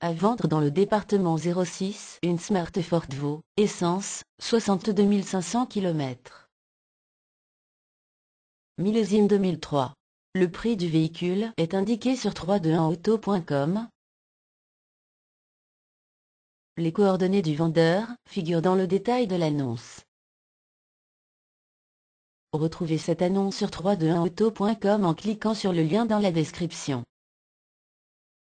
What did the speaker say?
À vendre dans le département 06 une Smart Ford Vaux, essence, 62 500 km. Millésime 2003. Le prix du véhicule est indiqué sur 321auto.com. Les coordonnées du vendeur figurent dans le détail de l'annonce. Retrouvez cette annonce sur 321auto.com en cliquant sur le lien dans la description.